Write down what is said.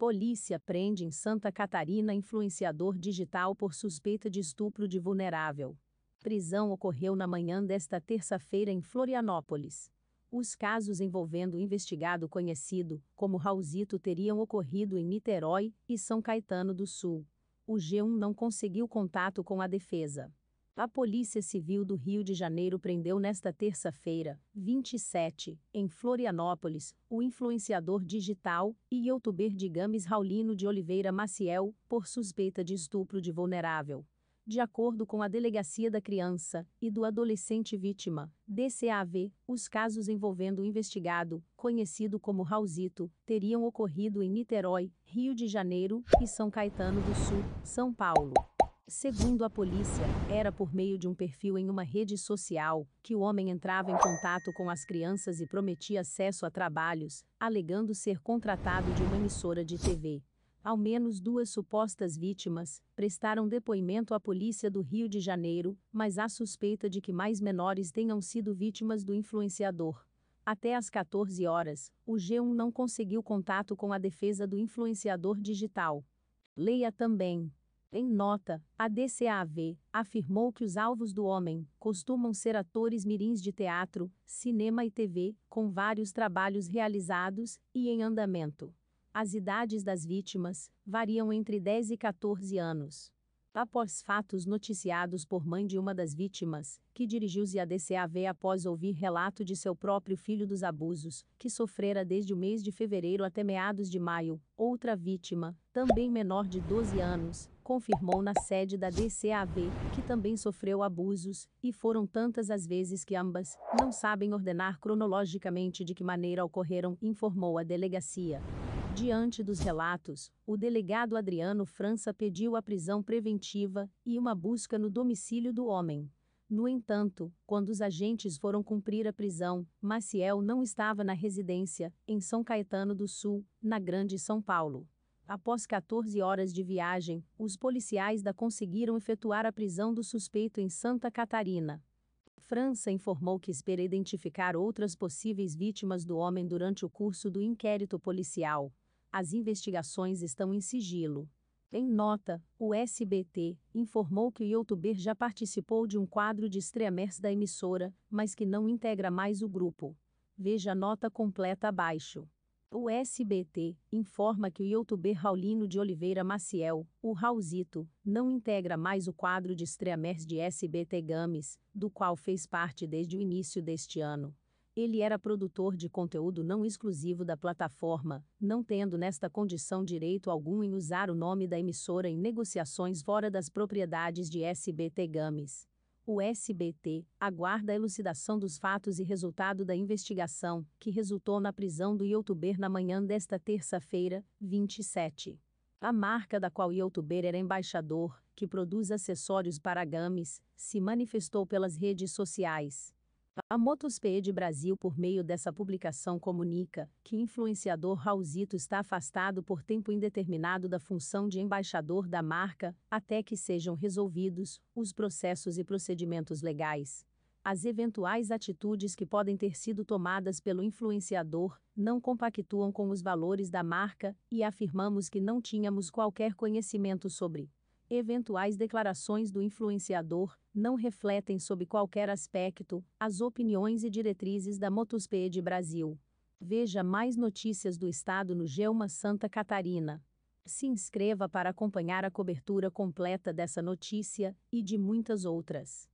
Polícia prende em Santa Catarina influenciador digital por suspeita de estupro de vulnerável. Prisão ocorreu na manhã desta terça-feira em Florianópolis. Os casos envolvendo o investigado conhecido como Raulzito teriam ocorrido em Niterói e São Caetano do Sul. O G1 não conseguiu contato com a defesa. A Polícia Civil do Rio de Janeiro prendeu nesta terça-feira, 27, em Florianópolis, o influenciador digital e youtuber de Games Raulino de Oliveira Maciel, por suspeita de estupro de vulnerável. De acordo com a Delegacia da Criança e do Adolescente Vítima, DCAV, os casos envolvendo o investigado, conhecido como Raulzito, teriam ocorrido em Niterói, Rio de Janeiro e São Caetano do Sul, São Paulo. Segundo a polícia, era por meio de um perfil em uma rede social que o homem entrava em contato com as crianças e prometia acesso a trabalhos, alegando ser contratado de uma emissora de TV. Ao menos duas supostas vítimas prestaram depoimento à polícia do Rio de Janeiro, mas há suspeita de que mais menores tenham sido vítimas do influenciador. Até às 14 horas, o G1 não conseguiu contato com a defesa do influenciador digital. Leia também em nota, a DCAV afirmou que os alvos do homem costumam ser atores mirins de teatro, cinema e TV, com vários trabalhos realizados e em andamento. As idades das vítimas variam entre 10 e 14 anos após fatos noticiados por mãe de uma das vítimas, que dirigiu-se à DCAV após ouvir relato de seu próprio filho dos abusos, que sofrera desde o mês de fevereiro até meados de maio. Outra vítima, também menor de 12 anos, confirmou na sede da DCAV que também sofreu abusos, e foram tantas as vezes que ambas não sabem ordenar cronologicamente de que maneira ocorreram, informou a delegacia. Diante dos relatos, o delegado Adriano França pediu a prisão preventiva e uma busca no domicílio do homem. No entanto, quando os agentes foram cumprir a prisão, Maciel não estava na residência, em São Caetano do Sul, na Grande São Paulo. Após 14 horas de viagem, os policiais da conseguiram efetuar a prisão do suspeito em Santa Catarina. França informou que espera identificar outras possíveis vítimas do homem durante o curso do inquérito policial. As investigações estão em sigilo. Em nota, o SBT informou que o youtuber já participou de um quadro de streamers da emissora, mas que não integra mais o grupo. Veja a nota completa abaixo. O SBT informa que o youtuber Raulino de Oliveira Maciel, o Raulzito, não integra mais o quadro de streamers de SBT Games, do qual fez parte desde o início deste ano. Ele era produtor de conteúdo não exclusivo da plataforma, não tendo nesta condição direito algum em usar o nome da emissora em negociações fora das propriedades de SBT Games. O SBT aguarda a elucidação dos fatos e resultado da investigação, que resultou na prisão do youtuber na manhã desta terça-feira, 27. A marca da qual o youtuber era embaixador, que produz acessórios para games, se manifestou pelas redes sociais. A Motospeed Brasil, por meio dessa publicação, comunica que influenciador Raulzito está afastado por tempo indeterminado da função de embaixador da marca, até que sejam resolvidos os processos e procedimentos legais. As eventuais atitudes que podem ter sido tomadas pelo influenciador não compactuam com os valores da marca e afirmamos que não tínhamos qualquer conhecimento sobre. Eventuais declarações do influenciador não refletem sob qualquer aspecto as opiniões e diretrizes da Motosped Brasil. Veja mais notícias do estado no Gelma Santa Catarina. Se inscreva para acompanhar a cobertura completa dessa notícia e de muitas outras.